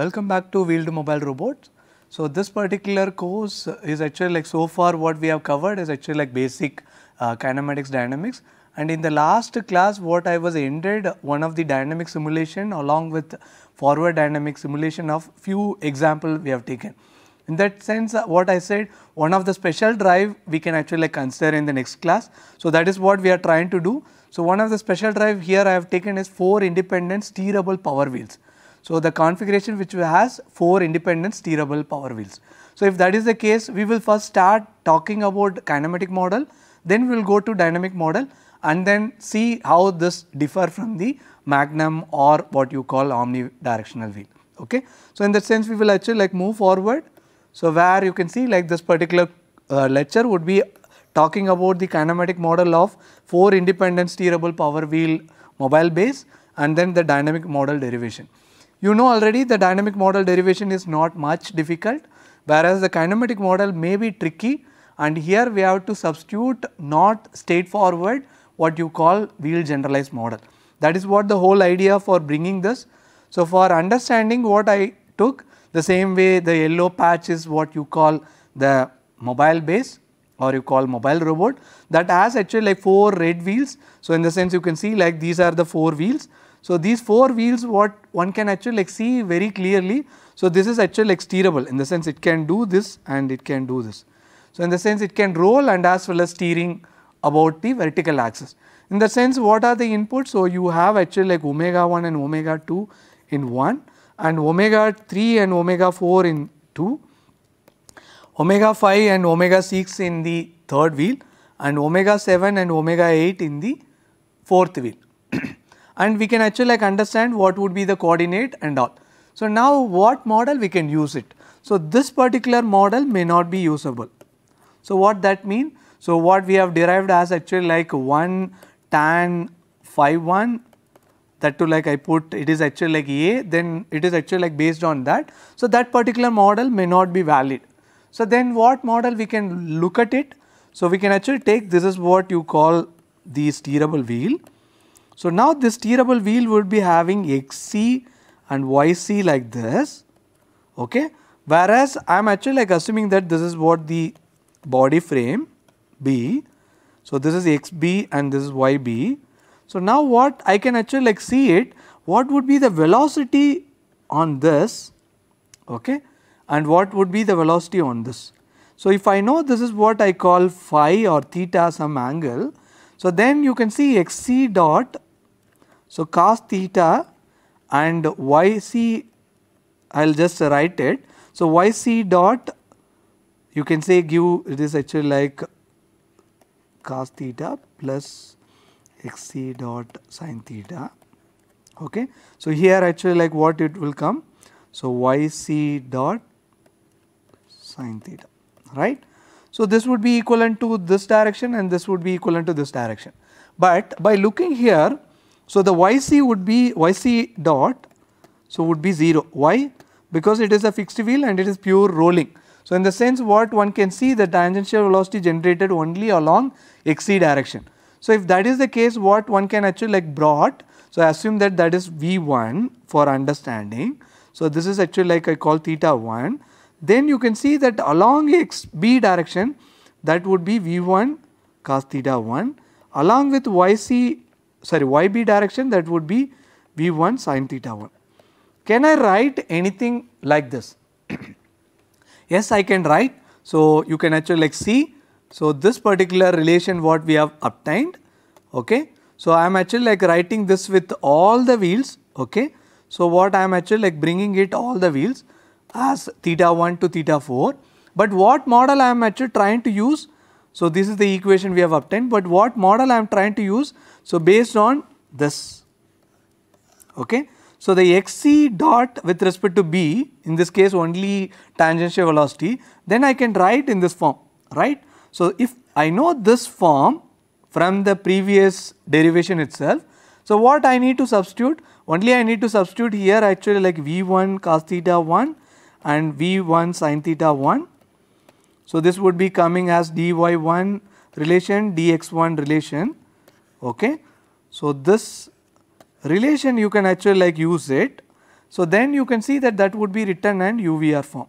Welcome back to Wheeled Mobile Robots. So this particular course is actually like so far what we have covered is actually like basic uh, kinematics dynamics and in the last class what I was ended one of the dynamic simulation along with forward dynamic simulation of few example we have taken. In that sense uh, what I said one of the special drive we can actually like consider in the next class. So that is what we are trying to do. So one of the special drive here I have taken is 4 independent steerable power wheels. So, the configuration which has 4 independent steerable power wheels. So, if that is the case, we will first start talking about kinematic model, then we will go to dynamic model and then see how this differ from the magnum or what you call omnidirectional wheel. Okay. So, in that sense we will actually like move forward. So, where you can see like this particular uh, lecture would be talking about the kinematic model of 4 independent steerable power wheel mobile base and then the dynamic model derivation you know already the dynamic model derivation is not much difficult whereas the kinematic model may be tricky and here we have to substitute not straightforward what you call wheel generalized model. That is what the whole idea for bringing this. So, for understanding what I took the same way the yellow patch is what you call the mobile base or you call mobile robot that has actually like 4 red wheels. So, in the sense you can see like these are the 4 wheels so, these 4 wheels what one can actually like see very clearly. So, this is actually like steerable in the sense it can do this and it can do this. So, in the sense it can roll and as well as steering about the vertical axis. In the sense what are the inputs? So, you have actually like omega 1 and omega 2 in 1 and omega 3 and omega 4 in 2, omega 5 and omega 6 in the third wheel and omega 7 and omega 8 in the fourth wheel and we can actually like understand what would be the coordinate and all. So, now what model we can use it. So, this particular model may not be usable. So, what that mean? So, what we have derived as actually like 1 tan phi 1 that to like I put it is actually like A then it is actually like based on that. So, that particular model may not be valid. So, then what model we can look at it? So, we can actually take this is what you call the steerable wheel. So now this steerable wheel would be having XC and YC like this. Okay. Whereas I am actually like assuming that this is what the body frame B. So this is XB and this is YB. So now what I can actually like see it, what would be the velocity on this, okay, and what would be the velocity on this. So if I know this is what I call phi or theta some angle, so then you can see xc dot so, cos theta and yc I will just write it. So, yc dot you can say give it is actually like cos theta plus xc dot sin theta. Okay. So, here actually like what it will come. So, yc dot sin theta right. So, this would be equivalent to this direction and this would be equivalent to this direction. But by looking here so, the yc would be yc dot, so would be 0. Why? Because it is a fixed wheel and it is pure rolling. So, in the sense what one can see the tangential velocity generated only along xc direction. So, if that is the case what one can actually like brought, so I assume that that is v1 for understanding. So, this is actually like I call theta 1. Then you can see that along xb direction that would be v1 cos theta 1 along with yc sorry yb direction that would be v1 sin theta 1. Can I write anything like this? yes, I can write. So, you can actually like see. So, this particular relation what we have obtained. Okay. So, I am actually like writing this with all the wheels. Okay. So, what I am actually like bringing it all the wheels as theta 1 to theta 4. But what model I am actually trying to use? So, this is the equation we have obtained, but what model I am trying to use? So, based on this, okay. So, the xc dot with respect to b in this case only tangential velocity then I can write in this form right. So, if I know this form from the previous derivation itself. So, what I need to substitute only I need to substitute here actually like v1 cos theta 1 and v1 sin theta 1. So, this would be coming as dy1 relation dx1 relation okay. So, this relation you can actually like use it. So, then you can see that that would be written and UVR form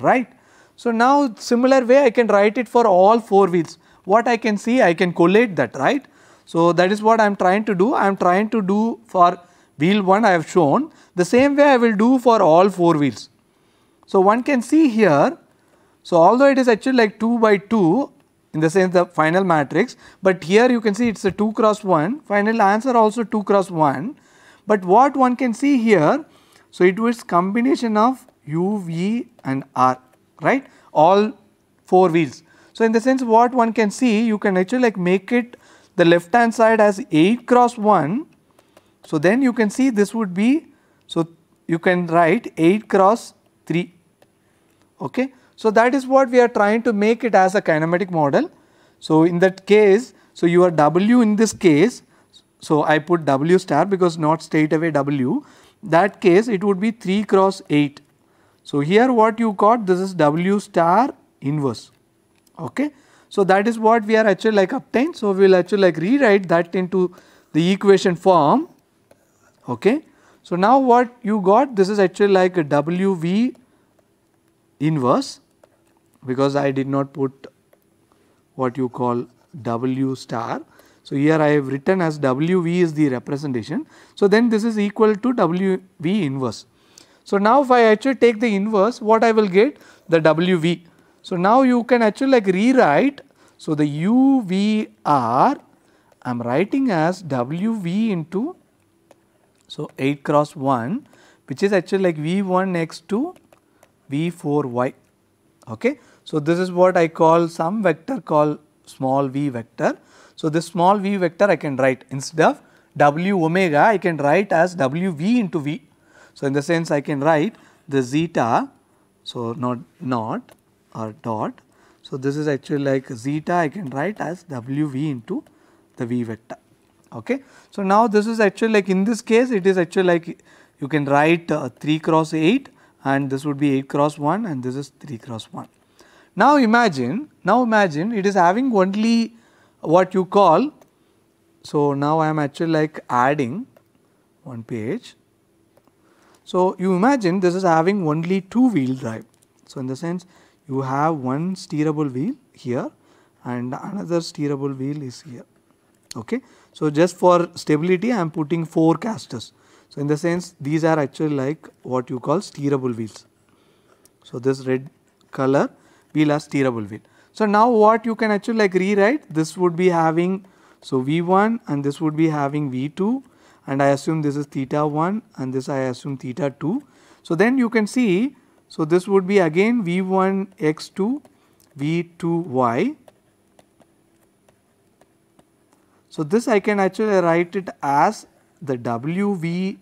right. So, now similar way I can write it for all 4 wheels what I can see I can collate that right. So, that is what I am trying to do I am trying to do for wheel 1 I have shown the same way I will do for all 4 wheels. So, one can see here so, although it is actually like 2 by 2 in the sense the final matrix. But here you can see it is a 2 cross 1, final answer also 2 cross 1. But what one can see here, so it was combination of U, V and R, right, all 4 wheels. So in the sense what one can see, you can actually like make it the left hand side as 8 cross 1. So then you can see this would be, so you can write 8 cross 3, okay. So, that is what we are trying to make it as a kinematic model. So, in that case, so you are W in this case, so I put W star because not straight away W, that case it would be 3 cross 8. So, here what you got this is W star inverse. Okay. So, that is what we are actually like obtained. So, we will actually like rewrite that into the equation form. Okay. So, now what you got this is actually like a W V inverse because I did not put what you call W star. So, here I have written as WV is the representation. So, then this is equal to WV inverse. So, now if I actually take the inverse what I will get the WV. So, now you can actually like rewrite. So, the UVR I am writing as WV into so 8 cross 1 which is actually like V1 x two, V4 y Okay. So, this is what I call some vector call small v vector. So, this small v vector I can write instead of w omega I can write as w v into v. So, in the sense I can write the zeta, so not not or dot. So, this is actually like zeta I can write as w v into the v vector. Okay. So, now this is actually like in this case it is actually like you can write uh, 3 cross 8 and this would be 8 cross 1 and this is 3 cross 1. Now imagine, now imagine it is having only what you call, so now I am actually like adding one page. So you imagine this is having only two wheel drive. So in the sense you have one steerable wheel here and another steerable wheel is here. Okay. So just for stability I am putting four casters so in the sense these are actually like what you call steerable wheels. So this red color wheel is steerable wheel. So now what you can actually like rewrite this would be having so V1 and this would be having V2 and I assume this is theta 1 and this I assume theta 2. So then you can see so this would be again V1 X2 V2 Y. So this I can actually write it as the WV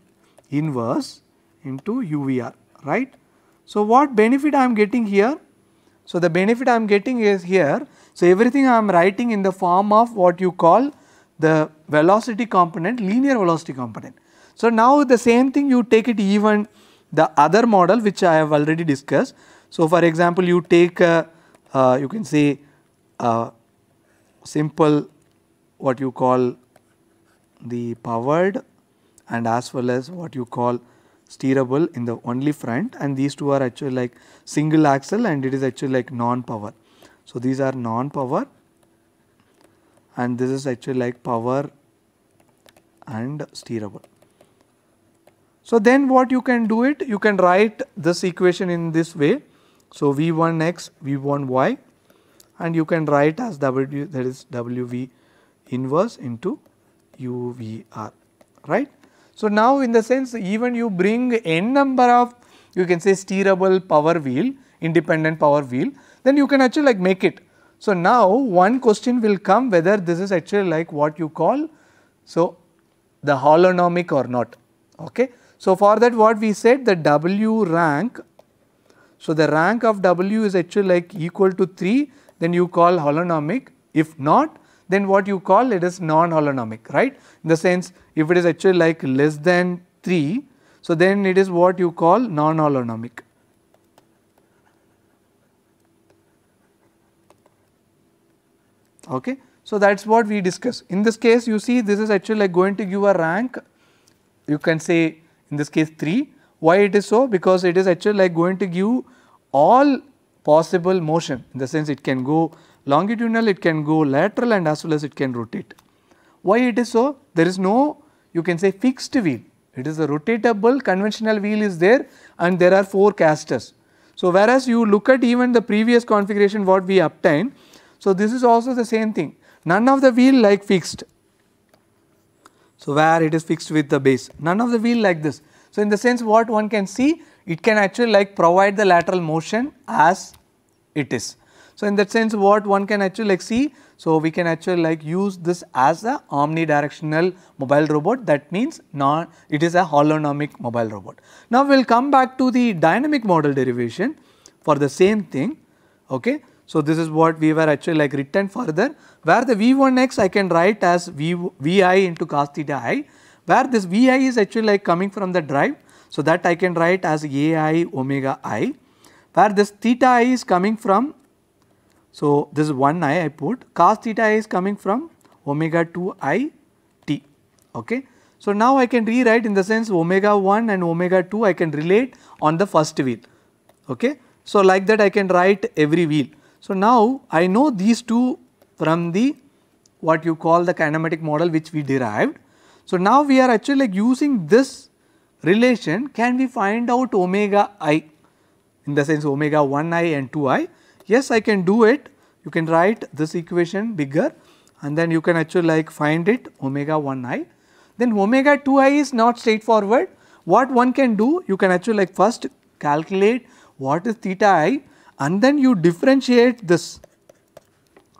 inverse into UVR, right. So, what benefit I am getting here? So, the benefit I am getting is here. So, everything I am writing in the form of what you call the velocity component, linear velocity component. So, now the same thing you take it even the other model which I have already discussed. So, for example, you take a, uh, uh, you can say uh, simple what you call the powered and as well as what you call steerable in the only front and these two are actually like single axle and it is actually like non-power. So, these are non-power and this is actually like power and steerable. So, then what you can do it you can write this equation in this way. So, V1x V1y and you can write as W that is W V inverse into UVR right. So now in the sense even you bring n number of you can say steerable power wheel independent power wheel then you can actually like make it. So now one question will come whether this is actually like what you call so the holonomic or not okay. So for that what we said the W rank so the rank of W is actually like equal to 3 then you call holonomic if not then what you call it is non-holonomic, right. In the sense if it is actually like less than 3, so then it is what you call non-holonomic. Okay. So, that is what we discuss. In this case you see this is actually like going to give a rank, you can say in this case 3. Why it is so? Because it is actually like going to give all possible motion in the sense it can go longitudinal it can go lateral and as well as it can rotate. Why it is so? There is no you can say fixed wheel, it is a rotatable conventional wheel is there and there are 4 casters. So, whereas you look at even the previous configuration what we obtained, so this is also the same thing, none of the wheel like fixed. So, where it is fixed with the base, none of the wheel like this. So, in the sense what one can see, it can actually like provide the lateral motion as it is. So in that sense what one can actually like see, so we can actually like use this as a omnidirectional mobile robot that means non, it is a holonomic mobile robot. Now we will come back to the dynamic model derivation for the same thing okay. So this is what we were actually like written further where the V1x I can write as v, Vi into cos theta i where this Vi is actually like coming from the drive. So that I can write as Ai omega i where this theta i is coming from so, this is 1 i I put cos theta is coming from omega 2 i t. Okay. So, now I can rewrite in the sense omega 1 and omega 2 I can relate on the first wheel. Okay. So, like that I can write every wheel. So, now I know these two from the what you call the kinematic model which we derived. So, now we are actually like using this relation can we find out omega i in the sense omega 1 i and 2 i yes I can do it you can write this equation bigger and then you can actually like find it omega 1 i. Then omega 2 i is not straightforward what one can do you can actually like first calculate what is theta i and then you differentiate this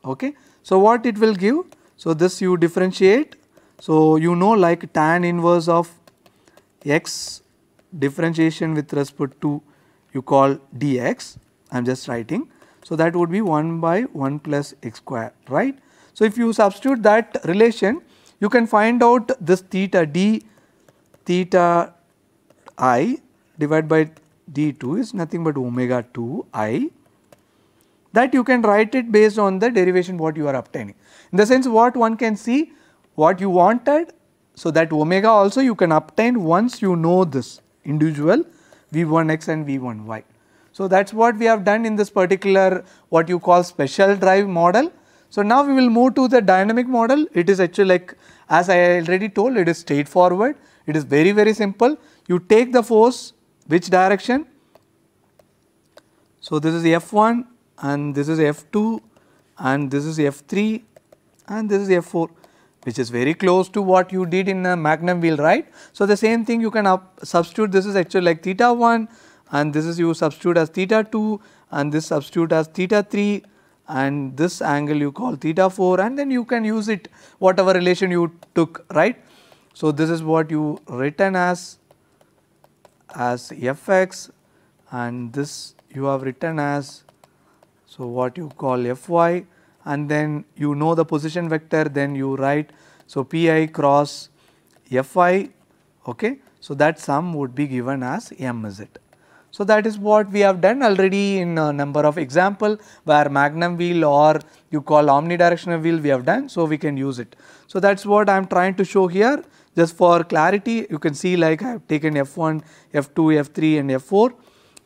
okay. So what it will give so this you differentiate so you know like tan inverse of x differentiation with respect to you call dx I am just writing so, that would be 1 by 1 plus x square, right. So, if you substitute that relation, you can find out this theta d theta i divided by d2 is nothing but omega 2 i that you can write it based on the derivation what you are obtaining. In the sense what one can see what you wanted. So, that omega also you can obtain once you know this individual v1x and v1y. So, that is what we have done in this particular what you call special drive model. So, now we will move to the dynamic model. It is actually like as I already told it is straightforward. It is very very simple. You take the force which direction. So, this is F1 and this is F2 and this is F3 and this is F4 which is very close to what you did in a magnum wheel right. So, the same thing you can substitute this is actually like theta 1 and this is you substitute as theta 2 and this substitute as theta 3 and this angle you call theta 4 and then you can use it whatever relation you took right. So, this is what you written as as fx and this you have written as so what you call fy and then you know the position vector then you write so pi cross fy, okay so that sum would be given as m is it so, that is what we have done already in a uh, number of example where magnum wheel or you call omnidirectional wheel we have done. So, we can use it. So, that is what I am trying to show here just for clarity you can see like I have taken F1, F2, F3 and F4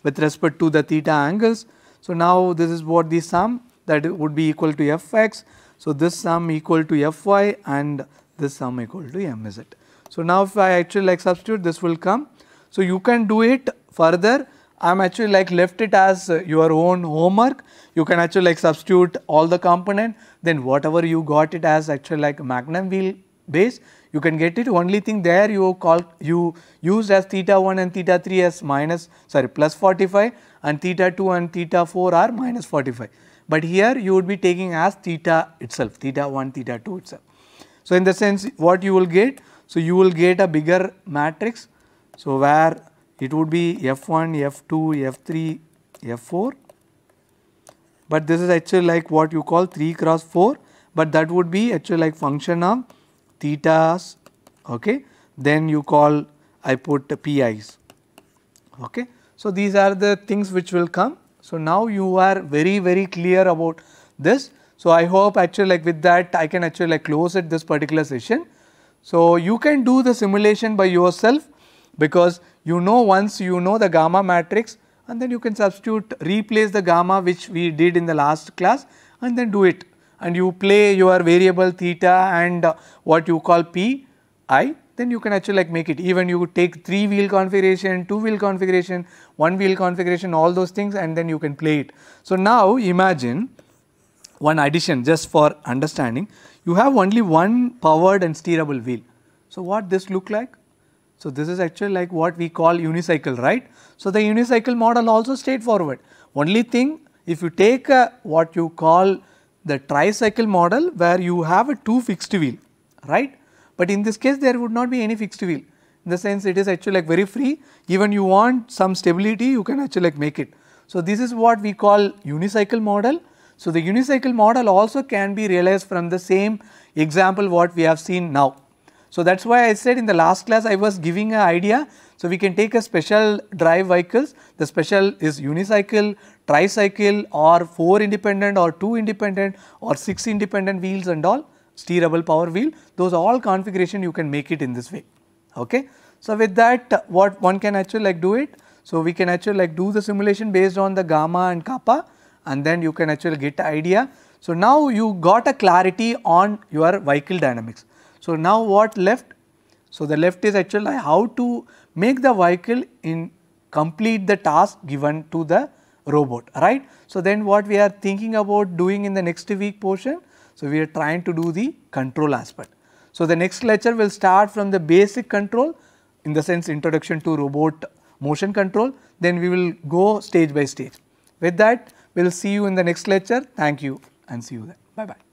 with respect to the theta angles. So, now this is what the sum that would be equal to Fx. So, this sum equal to Fy and this sum equal to Mz. So, now if I actually like substitute this will come. So, you can do it further. I'm actually like left it as uh, your own homework. You can actually like substitute all the component. Then whatever you got it as actually like magnum wheel base, you can get it. Only thing there you call you used as theta 1 and theta 3 as minus sorry plus 45 and theta 2 and theta 4 are minus 45. But here you would be taking as theta itself, theta 1, theta 2 itself. So in the sense what you will get, so you will get a bigger matrix. So where it would be F1, F2, F3, F4, but this is actually like what you call 3 cross 4, but that would be actually like function of thetas, okay. then you call I put PIs. Okay. So, these are the things which will come. So, now you are very very clear about this. So, I hope actually like with that I can actually like close it this particular session. So, you can do the simulation by yourself because you know once you know the gamma matrix and then you can substitute replace the gamma which we did in the last class and then do it and you play your variable theta and uh, what you call p i then you can actually like make it even you take 3 wheel configuration, 2 wheel configuration, 1 wheel configuration all those things and then you can play it. So, now imagine one addition just for understanding you have only one powered and steerable wheel. So, what this look like? So, this is actually like what we call unicycle, right. So, the unicycle model also straightforward. Only thing if you take a, what you call the tricycle model where you have a two fixed wheel, right. But in this case there would not be any fixed wheel in the sense it is actually like very free even you want some stability you can actually like make it. So, this is what we call unicycle model. So, the unicycle model also can be realized from the same example what we have seen now. So, that is why I said in the last class I was giving an idea. So, we can take a special drive vehicles, the special is unicycle, tricycle or 4 independent or 2 independent or 6 independent wheels and all steerable power wheel those all configuration you can make it in this way. Okay. So, with that what one can actually like do it. So, we can actually like do the simulation based on the gamma and kappa and then you can actually get idea. So, now you got a clarity on your vehicle dynamics. So, now what left? So, the left is actually uh, how to make the vehicle in complete the task given to the robot, right. So, then what we are thinking about doing in the next week portion? So, we are trying to do the control aspect. So, the next lecture will start from the basic control in the sense introduction to robot motion control, then we will go stage by stage. With that, we will see you in the next lecture. Thank you and see you then. Bye bye.